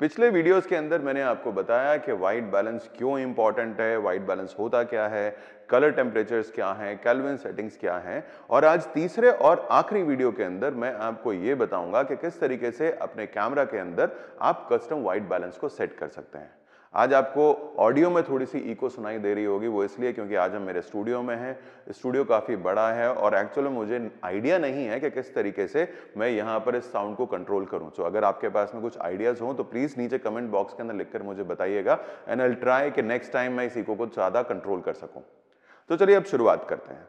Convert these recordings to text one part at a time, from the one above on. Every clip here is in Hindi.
पिछले वीडियोस के अंदर मैंने आपको बताया कि वाइट बैलेंस क्यों इंपॉर्टेंट है वाइट बैलेंस होता क्या है कलर टेम्परेचर्स क्या हैं कैलविन सेटिंग्स क्या हैं और आज तीसरे और आखिरी वीडियो के अंदर मैं आपको ये बताऊंगा कि किस तरीके से अपने कैमरा के अंदर आप कस्टम वाइट बैलेंस को सेट कर सकते हैं आज आपको ऑडियो में थोड़ी सी इको सुनाई दे रही होगी वो इसलिए क्योंकि आज हम मेरे स्टूडियो में हैं स्टूडियो काफ़ी बड़ा है और एक्चुअली मुझे आइडिया नहीं है कि किस तरीके से मैं यहाँ पर इस साउंड को कंट्रोल करूँ तो अगर आपके पास में कुछ आइडियाज़ हों तो प्लीज़ नीचे कमेंट बॉक्स के अंदर लिखकर मुझे बताइएगा एंड आई ट्राई कि नेक्स्ट टाइम मैं इस इको को ज़्यादा कंट्रोल कर सकूँ तो चलिए अब शुरुआत करते हैं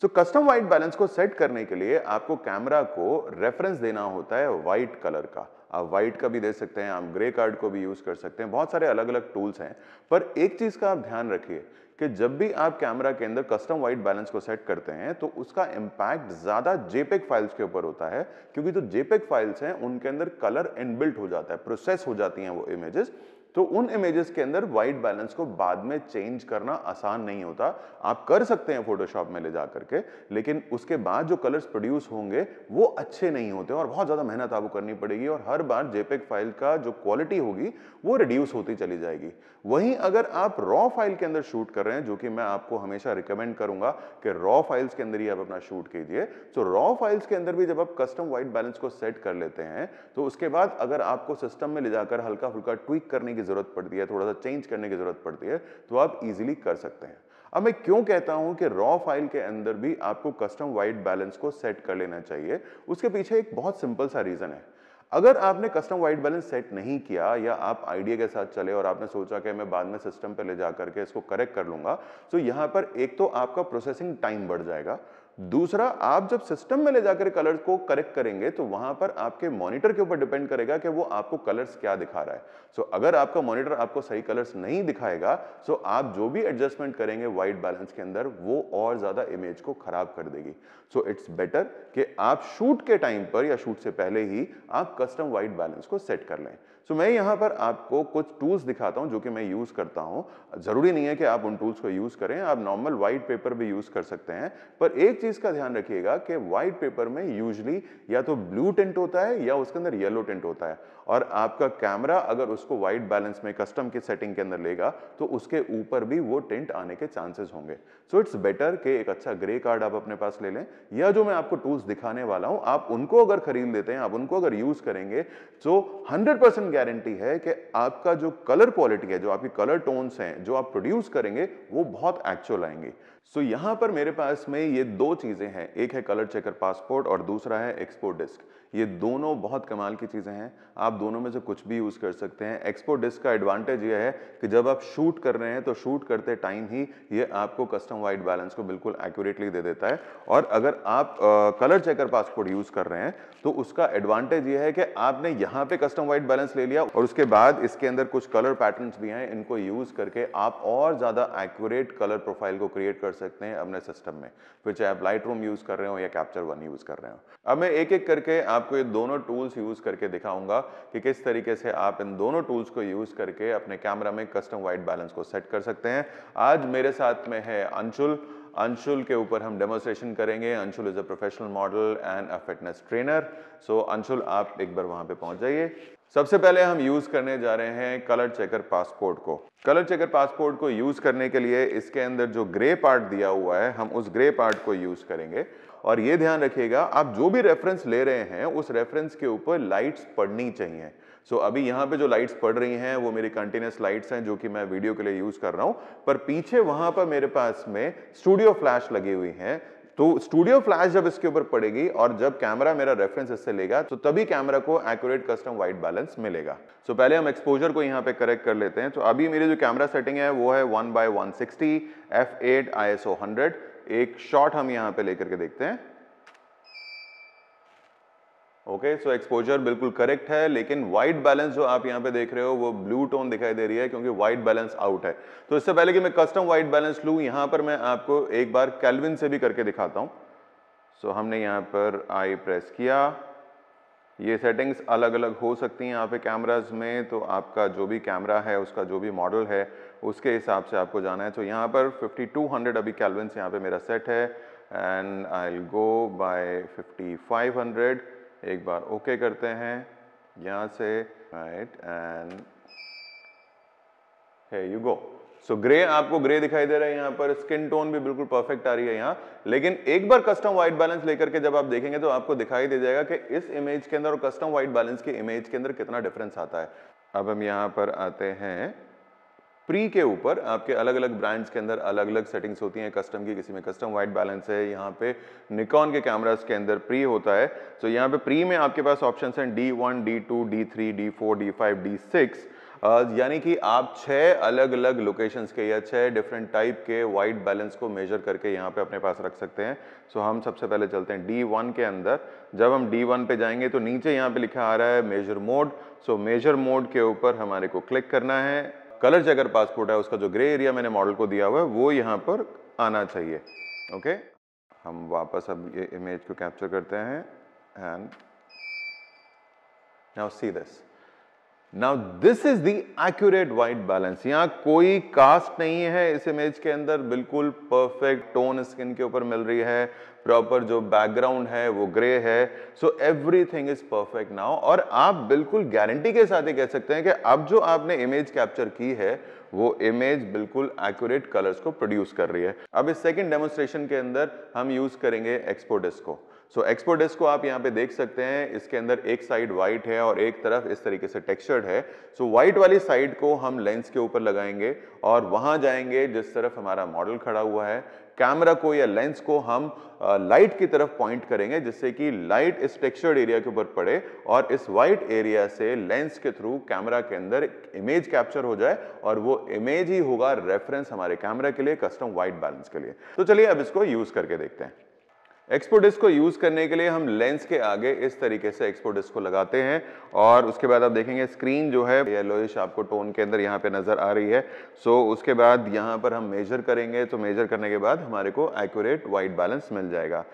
तो कस्टम वाइट बैलेंस को सेट करने के लिए आपको कैमरा को रेफरेंस देना होता है वाइट कलर का आप वाइट का भी दे सकते हैं आप ग्रे कार्ड को भी यूज़ कर सकते हैं बहुत सारे अलग अलग टूल्स हैं पर एक चीज़ का आप ध्यान रखिए कि जब भी आप कैमरा के अंदर कस्टम वाइट बैलेंस को सेट करते हैं तो उसका इम्पैक्ट ज़्यादा जेपेक फाइल्स के ऊपर होता है क्योंकि जो जेपेक फाइल्स हैं उनके अंदर कलर इनबिल्ट हो जाता है प्रोसेस हो जाती हैं वो इमेजेस तो उन इमेजेस के अंदर वाइट बैलेंस को बाद में चेंज करना आसान नहीं होता आप कर सकते हैं फोटोशॉप में ले जा करके लेकिन उसके बाद जो कलर्स प्रोड्यूस होंगे वो अच्छे नहीं होते और बहुत ज़्यादा मेहनत आपको करनी पड़ेगी और हर बार जेपेक फाइल का जो क्वालिटी होगी वो रिड्यूस होती चली जाएगी वहीं अगर आप रॉ फाइल के अंदर शूट कर रहे हैं जो कि मैं आपको हमेशा रिकमेंड करूंगा कि रॉ फाइल्स के अंदर ही आप अपना शूट कीजिए तो रॉ फाइल्स के अंदर भी जब आप कस्टम वाइट बैलेंस को सेट कर लेते हैं तो उसके बाद अगर आपको सिस्टम में ले जाकर हल्का फुल्का ट्विक करने की की ज़रूरत पड़ती है थोड़ा सा चेंज करने की ज़रूरत पड़ती है तो आप इजीली कर सकते हैं अब मैं क्यों कहता हूं कि रॉ फाइल के अंदर भी आपको कस्टम वाइट बैलेंस को सेट कर लेना चाहिए उसके पीछे एक बहुत सिंपल सा रीज़न है अगर आपने कस्टम वाइट बैलेंस सेट नहीं किया या आप आइडिया के साथ चले और आपने सोचा कि मैं बाद में सिस्टम पे ले जा करके इसको करेक्ट कर लूंगा तो यहां पर एक तो आपका प्रोसेसिंग टाइम बढ़ जाएगा दूसरा आप जब सिस्टम में ले जाकर कलर को करेक्ट करेंगे तो वहां पर आपके मॉनिटर के ऊपर डिपेंड करेगा कि वो आपको कलर्स क्या दिखा रहा है सो so, अगर आपका मॉनिटर आपको सही कलर्स नहीं दिखाएगा सो so आप जो भी एडजस्टमेंट करेंगे वाइट बैलेंस के अंदर वो और ज़्यादा इमेज को ख़राब कर देगी सो इट्स बेटर कि आप शूट के टाइम पर या शूट से पहले ही आप कस्टम वाइट बैलेंस को सेट कर लें सो so, मैं यहाँ पर आपको कुछ टूल्स दिखाता हूँ जो कि मैं यूज़ करता हूँ ज़रूरी नहीं है कि आप उन टूल्स को यूज़ करें आप नॉर्मल वाइट पेपर भी यूज़ कर सकते हैं पर एक चीज़ का ध्यान रखिएगा कि वाइट पेपर में यूजली या तो ब्लू टेंट होता है या उसके अंदर येलो टेंट होता है और आपका कैमरा अगर उसको वाइट बैलेंस में कस्टम की सेटिंग के अंदर लेगा तो उसके ऊपर भी वो टेंट आने के चांसेस होंगे सो इट्स बेटर कि एक अच्छा ग्रे कार्ड आप अपने पास ले लें या जो मैं आपको टूल्स दिखाने वाला हूँ आप उनको अगर खरीद लेते हैं आप उनको अगर यूज़ करेंगे तो हंड्रेड गारंटी है कि आपका जो कलर क्वालिटी है जो आपकी कलर टोन्स हैं जो आप प्रोड्यूस करेंगे वो बहुत एक्चुअल आएंगे सो so, यहाँ पर मेरे पास में ये दो चीज़ें हैं एक है कलर चेकर पासपोर्ट और दूसरा है एक्सपोर्ट डिस्क ये दोनों बहुत कमाल की चीज़ें हैं आप दोनों में से कुछ भी यूज़ कर सकते हैं एक्सपो डिस्क का एडवांटेज ये है कि जब आप शूट कर रहे हैं तो शूट करते टाइम ही ये आपको कस्टम वाइट बैलेंस को बिल्कुल एक्यूरेटली दे देता है और अगर आप कलर चेकर पासपोर्ट यूज़ कर रहे हैं तो उसका एडवांटेज ये है कि आपने यहाँ पर कस्टम वाइट बैलेंस ले लिया और उसके बाद इसके अंदर कुछ कलर पैटर्न भी हैं इनको यूज़ करके आप और ज़्यादा एक्यूरेट कलर प्रोफाइल को क्रिएट कर सकते हैं अपने सिस्टम में फिर चाहे आप लाइट यूज़ कर रहे हो या कैप्चर वन यूज़ कर रहे हो अब मैं एक एक करके आप आपको ये दोनों टूल्स यूज़ करके दिखाऊंगा कि किस तरीके से आप इन दोनों टूल्स को यूज़ करके अपने कैमरा में कस्टम वाइट बैलेंस को सेट कर सकते हैं आज मेरे साथ में है अंशुल अंशुल के ऊपर हम डेमोस्ट्रेशन करेंगे Anshul is a professional model and a fitness trainer so Anshul आप एक बार वहाँ पे पहुँच जाइए सबसे पहले हम यूज़ करने जा रहे हैं कलर चेकर पासपोर्ट को कलर चेकर पासपोर्ट को यूज़ करने के लिए इसके अंदर जो ग्रे पार्ट दिया हुआ है हम उस ग्रे पार्ट को यूज़ करेंगे और ये ध्यान रखिएगा आप जो भी रेफरेंस ले रहे हैं उस रेफरेंस के ऊपर लाइट्स पड़नी चाहिए सो so, अभी यहाँ पे जो लाइट्स पड़ रही हैं वो मेरी कंटिन्यूस लाइट्स हैं जो कि मैं वीडियो के लिए यूज़ कर रहा हूँ पर पीछे वहाँ पर मेरे पास में स्टूडियो फ्लैश लगी हुई हैं तो स्टूडियो फ्लैश जब इसके ऊपर पड़ेगी और जब कैमरा मेरा रेफरेंस इससे लेगा तो तभी कैमरा को एक्यूरेट कस्टम वाइट बैलेंस मिलेगा सो so, पहले हम एक्सपोजर को यहाँ पे करेक्ट कर लेते हैं तो अभी मेरी जो कैमरा सेटिंग है वो है one by one sixty F eight I S O hundred एक शॉट हम यहाँ पे लेकर के देखते हैं ओके सो एक्सपोजर बिल्कुल करेक्ट है लेकिन वाइट बैलेंस जो आप यहाँ पे देख रहे हो वो ब्लू टोन दिखाई दे रही है क्योंकि वाइट बैलेंस आउट है तो इससे पहले कि मैं कस्टम वाइट बैलेंस लू यहाँ पर मैं आपको एक बार कैलविन से भी करके दिखाता हूँ सो so, हमने यहाँ पर आई प्रेस किया ये सेटिंग्स अलग अलग हो सकती हैं यहाँ पे कैमराज में तो आपका जो भी कैमरा है उसका जो भी मॉडल है उसके हिसाब से आपको जाना है तो यहाँ पर 5200 अभी कैलविन यहाँ पे मेरा सेट है एंड आई गो बाय 5500 एक बार ओके okay करते हैं यहाँ से right and you go so grey आपको ग्रे दिखाई दे रहा है यहाँ पर स्किन टोन भी बिल्कुल परफेक्ट आ रही है यहाँ लेकिन एक बार कस्टम व्हाइट बैलेंस लेकर के जब आप देखेंगे तो आपको दिखाई दे जाएगा कि इस इमेज के अंदर और कस्टम व्हाइट बैलेंस की इमेज के अंदर कितना डिफरेंस आता है अब हम यहाँ पर आते हैं प्री के ऊपर आपके अलग अलग ब्रांड्स के अंदर अलग अलग सेटिंग्स होती हैं कस्टम की किसी में कस्टम वाइट बैलेंस है यहाँ पे निकॉन के कैमराज के अंदर प्री होता है सो so, यहाँ पे प्री में आपके पास ऑप्शन हैं D one D two D three D four D five D six यानी कि आप छः अलग अलग लोकेशंस के या छः डिफरेंट टाइप के वाइट बैलेंस को मेजर करके यहाँ पे अपने पास रख सकते हैं सो so, हम सबसे पहले चलते हैं डी वन के अंदर जब हम डी वन पे जाएंगे तो नीचे यहाँ पे लिखा आ रहा है measure mode so measure mode के ऊपर हमारे को क्लिक करना है कलर जगह पासपोर्ट है उसका जो ग्रे एरिया मैंने मॉडल को दिया हुआ है वो यहाँ पर आना चाहिए ओके हम वापस अब ये इमेज को कैप्चर करते हैं and now see this now this is the accurate white balance यहाँ कोई कास्ट नहीं है इस इमेज के अंदर बिल्कुल परफेक्ट टोन स्किन के ऊपर मिल रही है प्रॉपर जो बैकग्राउंड है वो ग्रे है so everything is perfect now और आप बिल्कुल गारंटी के साथ ही कह सकते हैं कि अब जो आपने इमेज कैप्चर की है वो इमेज बिल्कुल एक्यूरेट कलर्स को प्रोड्यूस कर रही है अब इस सेकेंड डेमोस्ट्रेशन के अंदर हम यूज करेंगे एक्सपोडिस को सो so, एक्सपो डेस्क को आप यहाँ पे देख सकते हैं इसके अंदर एक साइड व्हाइट है और एक तरफ इस तरीके से टेक्सचर्ड है सो so, व्हाइट वाली साइड को हम लेंस के ऊपर लगाएंगे और वहाँ जाएंगे जिस तरफ हमारा मॉडल खड़ा हुआ है कैमरा को या लेंस को हम लाइट की तरफ पॉइंट करेंगे जिससे कि लाइट इस टेक्सचर्ड एरिया के ऊपर पड़े और इस वाइट एरिया से लेंस के थ्रू कैमरा के अंदर इमेज कैप्चर हो जाए और वो इमेज ही होगा रेफरेंस हमारे कैमरा के लिए कस्टम वाइट बैलेंस के लिए तो चलिए अब इसको यूज करके देखते हैं एक्सपोडिस्क को यूज़ करने के लिए हम लेंस के आगे इस तरीके से एक्सपोडिस्क को लगाते हैं और उसके बाद आप देखेंगे स्क्रीन जो है येलोइश आपको टोन के अंदर यहाँ पे नज़र आ रही है सो so, उसके बाद यहाँ पर हम मेजर करेंगे तो मेजर करने के बाद हमारे को एक्यूरेट वाइट बैलेंस मिल जाएगा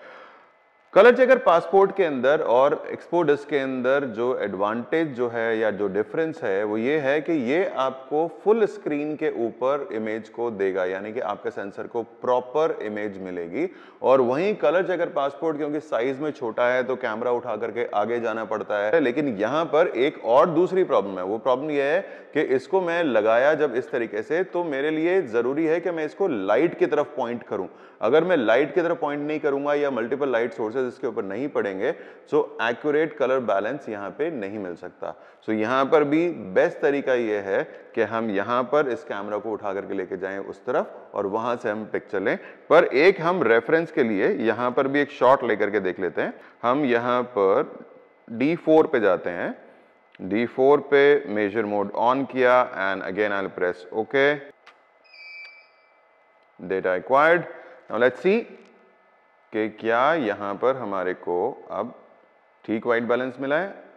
कलर चेकर पासपोर्ट के अंदर और एक्सपो डिस्क के अंदर जो एडवांटेज जो है या जो डिफरेंस है वो ये है कि ये आपको फुल स्क्रीन के ऊपर इमेज को देगा यानी कि आपके सेंसर को प्रॉपर इमेज मिलेगी और वहीं कलर चेकर पासपोर्ट क्योंकि साइज में छोटा है तो कैमरा उठा करके आगे जाना पड़ता है लेकिन यहाँ पर एक और दूसरी प्रॉब्लम है वो प्रॉब्लम यह है कि इसको मैं लगाया जब इस तरीके से तो मेरे लिए ज़रूरी है कि मैं इसको लाइट की तरफ पॉइंट करूँ अगर मैं लाइट की तरफ पॉइंट नहीं करूँगा या मल्टीपल लाइट सोर्सेज लेक्चर्स इसके ऊपर नहीं पड़ेंगे सो एक्यूरेट कलर बैलेंस यहाँ पे नहीं मिल सकता सो so, यहाँ पर भी बेस्ट तरीका ये है कि हम यहाँ पर इस कैमरा को उठा करके लेके जाएं उस तरफ और वहाँ से हम पिक्चर लें पर एक हम रेफरेंस के लिए यहाँ पर भी एक शॉट लेकर के देख लेते हैं हम यहाँ पर डी पे जाते हैं D4 पे मेजर मोड ऑन किया and again I press okay data acquired Now let's see कि क्या यहाँ पर हमारे को अब ठीक वाइट बैलेंस मिला है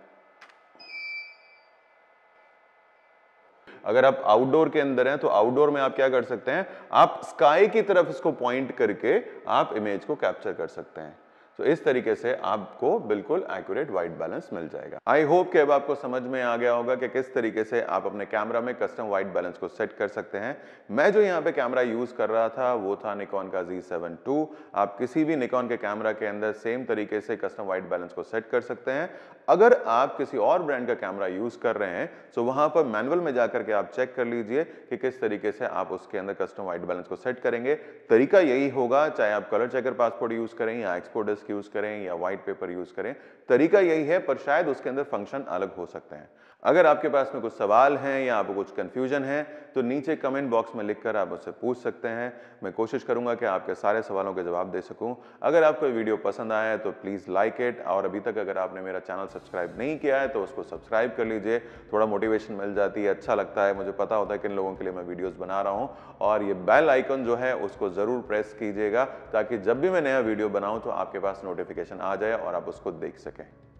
अगर आप आउटडोर के अंदर हैं तो आउटडोर में आप क्या कर सकते हैं आप स्काई की तरफ इसको पॉइंट करके आप इमेज को कैप्चर कर सकते हैं तो इस तरीके से आपको बिल्कुल एक्यूरेट व्हाइट बैलेंस मिल जाएगा आई होप कि अब आपको समझ में आ गया होगा कि किस तरीके से आप अपने कैमरा में कस्टम व्हाइट बैलेंस को सेट कर सकते हैं मैं जो यहाँ पे कैमरा यूज़ कर रहा था वो था निकॉन का Z7 II आप किसी भी निकॉन के कैमरा के अंदर सेम तरीके से कस्टम व्हाइट बैलेंस को सेट कर सकते हैं अगर आप किसी और ब्रांड का कैमरा यूज कर रहे हैं तो वहां पर मैनुअल में जाकर के आप चेक कर लीजिए कि किस तरीके से आप उसके अंदर कस्टम वाइट बैलेंस को सेट करेंगे तरीका यही होगा चाहे आप कलर चेकर पासपोर्ट यूज करें या एक्सपोर्ट डिस्क यूज करें या व्हाइट पेपर यूज करें तरीका यही है पर शायद उसके अंदर फंक्शन अलग हो सकते हैं अगर आपके पास में कुछ सवाल हैं या आपको कुछ कन्फ्यूजन है तो नीचे कमेंट बॉक्स में लिखकर आप उससे पूछ सकते हैं मैं कोशिश करूंगा कि आपके सारे सवालों के जवाब दे सकूं अगर आपको वीडियो पसंद आया है तो प्लीज़ लाइक इट और अभी तक अगर आपने मेरा चैनल सब्सक्राइब नहीं किया है तो उसको सब्सक्राइब कर लीजिए थोड़ा मोटिवेशन मिल जाती है अच्छा लगता है मुझे पता होता है किन लोगों के लिए मैं वीडियोज़ बना रहा हूँ और ये बेल आइकन जो है उसको ज़रूर प्रेस कीजिएगा ताकि जब भी मैं नया वीडियो बनाऊँ तो आपके पास नोटिफिकेशन आ जाए और आप उसको देख सकें